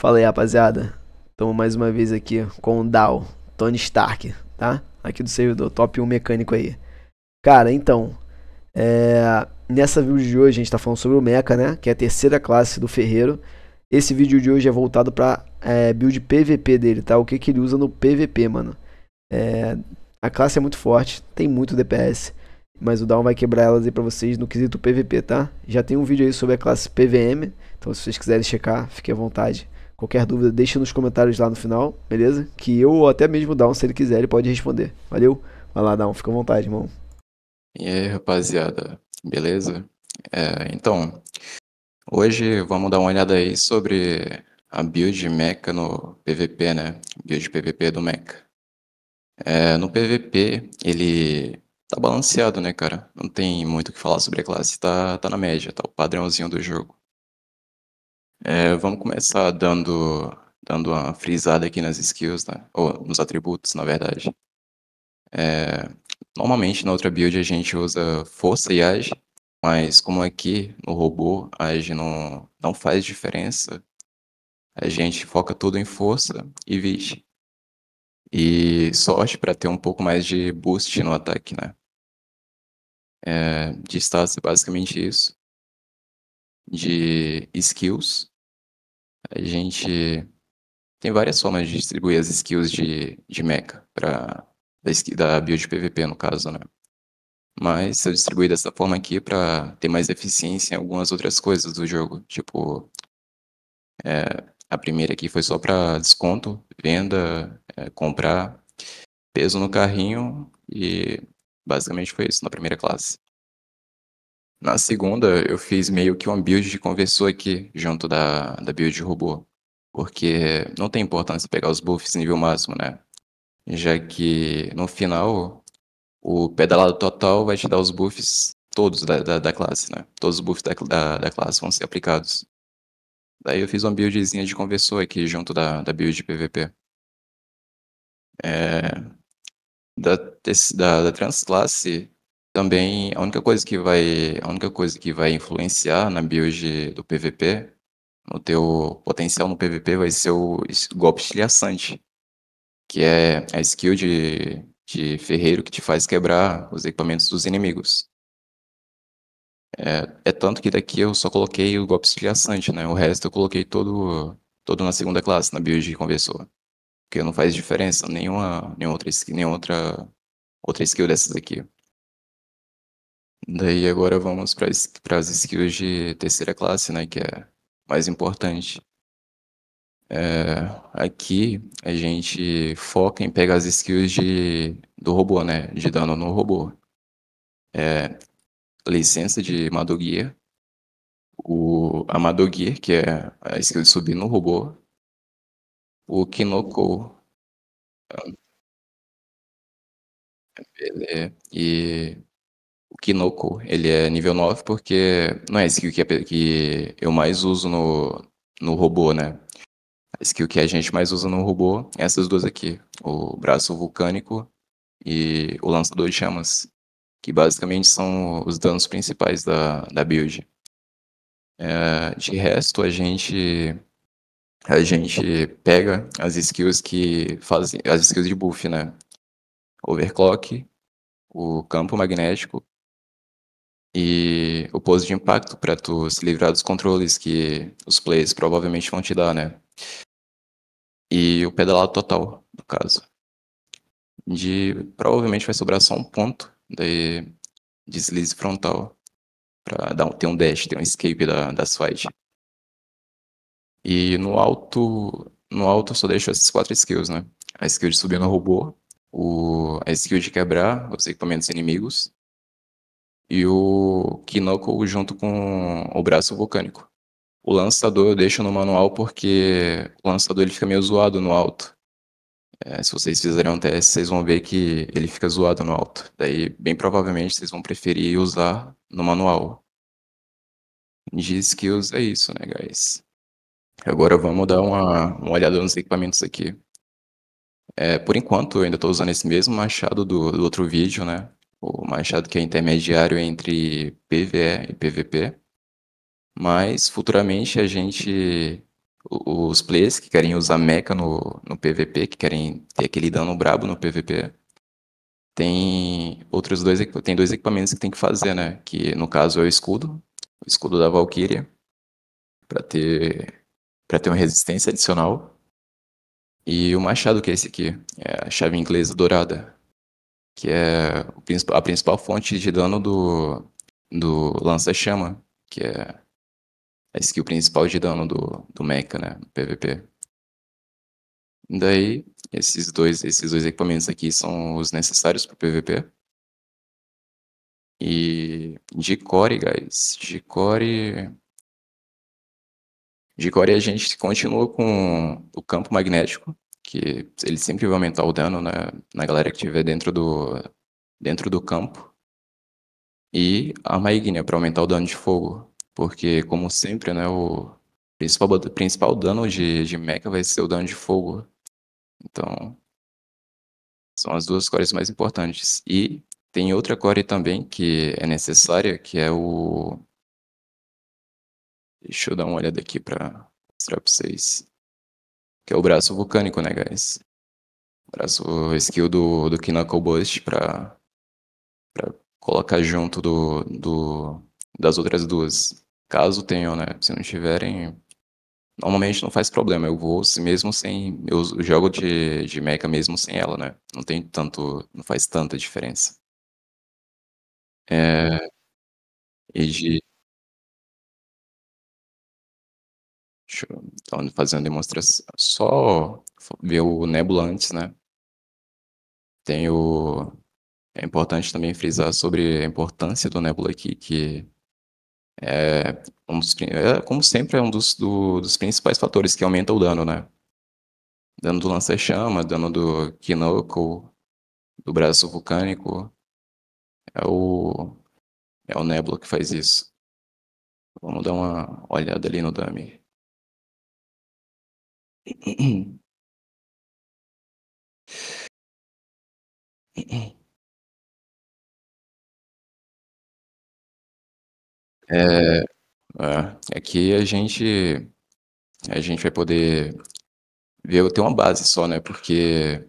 Fala aí, rapaziada. Estamos mais uma vez aqui com o Dal, Tony Stark, tá? Aqui do servidor, top 1 mecânico aí. Cara, então, é... nessa vídeo de hoje a gente está falando sobre o Mecha, né? Que é a terceira classe do Ferreiro. Esse vídeo de hoje é voltado para é, build PVP dele, tá? O que, que ele usa no PVP, mano. É... A classe é muito forte, tem muito DPS. Mas o Down vai quebrar elas aí pra vocês no quesito PVP, tá? Já tem um vídeo aí sobre a classe PVM. Então se vocês quiserem checar, fique à vontade. Qualquer dúvida, deixa nos comentários lá no final, beleza? Que eu ou até mesmo o Down, se ele quiser, ele pode responder. Valeu? Vai lá, Down, fica à vontade, irmão. E aí, rapaziada, beleza? É, então, hoje vamos dar uma olhada aí sobre a build mecha no PVP, né? Build PVP do mecha. É, no PVP, ele tá balanceado, né, cara? Não tem muito o que falar sobre a classe, tá, tá na média, tá o padrãozinho do jogo. É, vamos começar dando, dando uma frisada aqui nas skills, né? ou nos atributos, na verdade. É, normalmente na outra build a gente usa força e age, mas como aqui no robô age não, não faz diferença, a gente foca tudo em força e vige. E sorte para ter um pouco mais de boost no ataque, né? É, de status é basicamente isso de skills. A gente tem várias formas de distribuir as skills de, de mecha, para da, da build PVP no caso, né? Mas eu distribuí dessa forma aqui para ter mais eficiência em algumas outras coisas do jogo. Tipo, é, a primeira aqui foi só para desconto, venda, é, comprar, peso no carrinho e basicamente foi isso na primeira classe. Na segunda, eu fiz meio que uma build de conversor aqui, junto da, da build de robô. Porque não tem importância pegar os buffs nível máximo, né? Já que no final, o pedalado total vai te dar os buffs todos da, da, da classe, né? Todos os buffs da, da, da, classe vão ser aplicados. Daí eu fiz uma buildzinha de conversor aqui, junto da, da build de PVP. É... Da, da, da transclasse, também a única coisa que vai, a única coisa que vai influenciar na build do PVP, no teu potencial no PVP vai ser o golpe estilhaçante, que é a skill de, de ferreiro que te faz quebrar os equipamentos dos inimigos. É, é, tanto que daqui eu só coloquei o golpe estilhaçante, né? O resto eu coloquei todo, todo na segunda classe, na build de conversou. Porque não faz diferença nenhuma, nenhuma outra, nem outra, outra skill dessas aqui. Daí agora vamos para as skills de terceira classe, né, que é mais importante. É, aqui a gente foca em pegar as skills de, do robô, né, de dano no robô. É, licença de Madoguia, o Amadoguir, que é a skill de subir no robô, o Kinoko, e Kinoko, ele é nível 9 porque não é a skill que, é, que eu mais uso no, no robô, né? A skill que a gente mais usa no robô é essas duas aqui, o braço vulcânico e o lançador de chamas, que basicamente são os danos principais da, da build. É, de resto, a gente a gente pega as skills que fazem as skills de buff, né? Overclock, o campo magnético e o pose de impacto para tu se livrar dos controles que os players provavelmente vão te dar, né? E o pedalado total, no caso. De provavelmente vai sobrar só um ponto de deslize frontal para dar ter um dash, ter um escape da da swipe. E no alto, no alto eu só deixo essas quatro skills, né? A skill de subir no robô, o, a skill de quebrar os equipamentos inimigos, e o kinoko junto com o braço vulcânico. O lançador eu deixo no manual porque o lançador ele fica meio zoado no alto. É, se vocês fizerem um teste, vocês vão ver que ele fica zoado no alto. Daí, bem provavelmente, vocês vão preferir usar no manual. Diz que é isso, né, guys? Agora vamos dar uma, uma olhada nos equipamentos aqui. É, por enquanto, eu ainda estou usando esse mesmo machado do, do outro vídeo, né? o Machado que é intermediário entre PVE e PVP, mas futuramente a gente, os players que querem usar mecha no, no PVP, que querem ter aquele dano brabo no PVP, tem outros dois, tem dois equipamentos que tem que fazer, né? Que no caso é o escudo, o escudo da Valkyria, para ter para ter uma resistência adicional. E o machado que é esse aqui, é a chave inglesa dourada, que é a principal fonte de dano do, do lança-chama, que é, é a skill principal de dano do, do mecha, né, no PVP. Daí, esses dois, esses dois equipamentos aqui são os necessários para o PVP. E de core, guys, de core... De core a gente continua com o campo magnético, que ele sempre vai aumentar o dano na, né, na galera que estiver dentro do, dentro do campo. E a Maignia para aumentar o dano de fogo, porque como sempre, né, o principal, principal dano de, de mecha vai ser o dano de fogo. Então, são as duas cores mais importantes. E tem outra core também que é necessária, que é o. Deixa eu dar uma olhada aqui para mostrar para vocês que é o braço vulcânico, né, guys? Braço skill do, do Knuckle Bust pra, pra colocar junto do, do, das outras duas. Caso tenham, né? Se não tiverem, normalmente não faz problema. Eu vou mesmo sem. Eu jogo de, de mecha mesmo sem ela, né? Não tem tanto. Não faz tanta diferença. É, e de. Deixa fazendo demonstração. Só ver o Nebula antes, né? Tem o... É importante também frisar sobre a importância do Nebula aqui, que é, um dos, é como sempre, é um dos, do, dos principais fatores que aumenta o dano, né? Dano do lança-chama, dano do Kinoco, do braço vulcânico. É o, é o Nebula que faz isso. Vamos dar uma olhada ali no dummy. É, é, aqui é a gente a gente vai poder ver eu tenho uma base só, né? Porque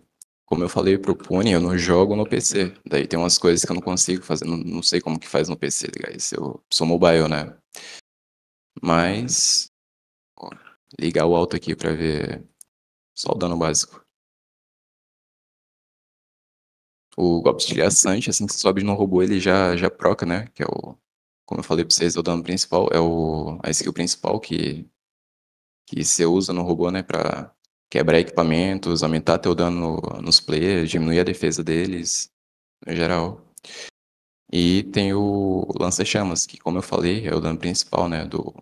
como eu falei pro Pony, eu não jogo no PC. Daí tem umas coisas que eu não consigo fazer, não, não sei como que faz no PC, tá guys. Eu sou mobile, né? Mas ligar o alto aqui para ver só o dano básico. O golpe de assim que você sobe no robô, ele já, já proca, né? Que é o. Como eu falei pra vocês, é o dano principal. É o, a skill principal que, que você usa no robô, né? Pra quebrar equipamentos, aumentar teu dano nos players, diminuir a defesa deles, no geral. E tem o Lança-Chamas, que como eu falei, é o dano principal, né? Do,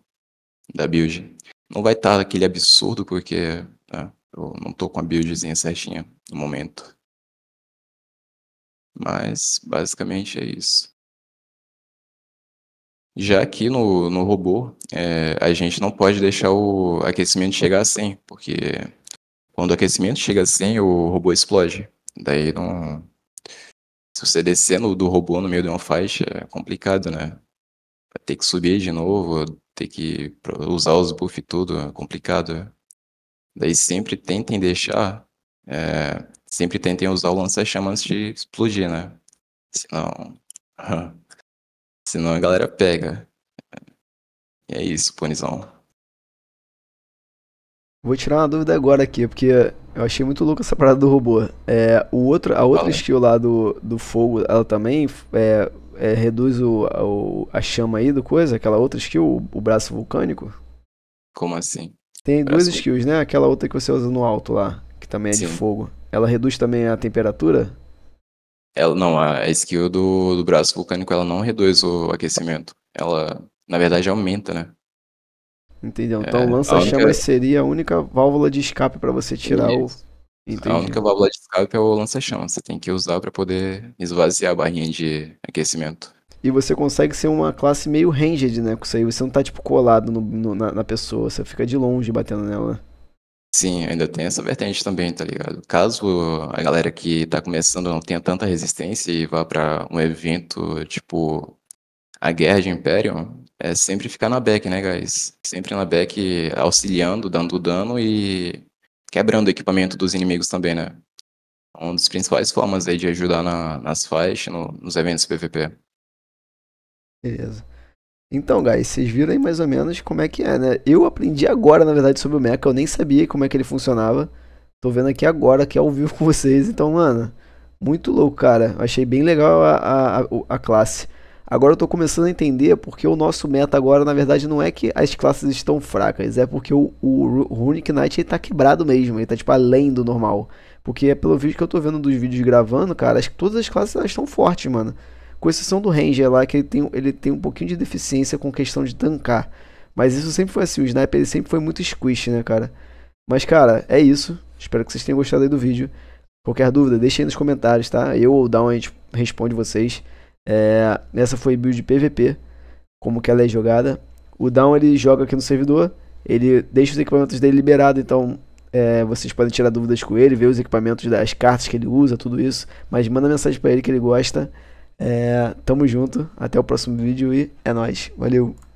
da build. Não vai estar aquele absurdo, porque tá, eu não estou com a buildzinha certinha no momento. Mas basicamente é isso. Já aqui no, no robô, é, a gente não pode deixar o aquecimento chegar a assim, 100, porque quando o aquecimento chega a assim, 100, o robô explode. Daí não... Se você no do robô no meio de uma faixa, é complicado, né? Vai ter que subir de novo, ter que usar os buffs tudo, é complicado. É. Daí sempre tentem deixar, é, sempre tentem usar o lança-chama antes de explodir, né? Senão, senão a galera pega. E é, é isso, ponizão. Vou tirar uma dúvida agora aqui, porque eu achei muito louco essa parada do robô. É, o outro, a outra estilo skill lá do, do fogo, ela também é, é, reduz o, o, a chama aí do coisa, aquela outra skill, o, o braço vulcânico? Como assim? Tem braço... duas skills, né? Aquela outra que você usa no alto lá, que também é Sim. de fogo. Ela reduz também a temperatura? Ela, não, a skill do, do braço vulcânico ela não reduz o aquecimento. Ela, na verdade, aumenta, né? Entendeu? É, então é, lança-chamas única... seria a única válvula de escape para você tirar Isso. o Entendi. A única válvula de escape é o lança-chão. Você tem que usar para poder esvaziar a barrinha de aquecimento. E você consegue ser uma classe meio ranged, né? Com isso aí você não tá, tipo, colado no, no, na, na, pessoa. Você fica de longe batendo nela. Sim, ainda tem essa vertente também, tá ligado? Caso a galera que tá começando não tenha tanta resistência e vá para um evento, tipo, a guerra de Imperium, é sempre ficar na back, né, guys? Sempre na back, auxiliando, dando dano e quebrando o equipamento dos inimigos também, né? Uma das principais formas aí de ajudar na, nas fights, no, nos eventos PVP. Beleza. Então, guys, vocês viram aí mais ou menos como é que é, né? Eu aprendi agora, na verdade, sobre o Mecha, eu nem sabia como é que ele funcionava. Tô vendo aqui agora, que é ao vivo com vocês, então, mano, muito louco, cara. Eu achei bem legal a, a, a classe. Agora eu estou começando a entender porque o nosso meta agora, na verdade, não é que as classes estão fracas, é porque o, o Runic Knight está quebrado mesmo, ele tá tipo além do normal. Porque é pelo vídeo que eu estou vendo dos vídeos gravando, cara, acho que todas as classes elas estão fortes, mano. Com exceção do Ranger lá, que ele tem, ele tem um pouquinho de deficiência com questão de tancar. Mas isso sempre foi assim, o Sniper ele sempre foi muito squish, né, cara? Mas, cara, é isso. Espero que vocês tenham gostado aí do vídeo. Qualquer dúvida, deixa aí nos comentários, tá? Eu ou o Down a gente responde vocês. É, essa foi build PVP, como que ela é jogada. O Down ele joga aqui no servidor, ele deixa os equipamentos dele liberado, então é, vocês podem tirar dúvidas com ele, ver os equipamentos, as cartas que ele usa, tudo isso. Mas manda mensagem para ele que ele gosta. É, tamo junto, até o próximo vídeo e é nóis, valeu!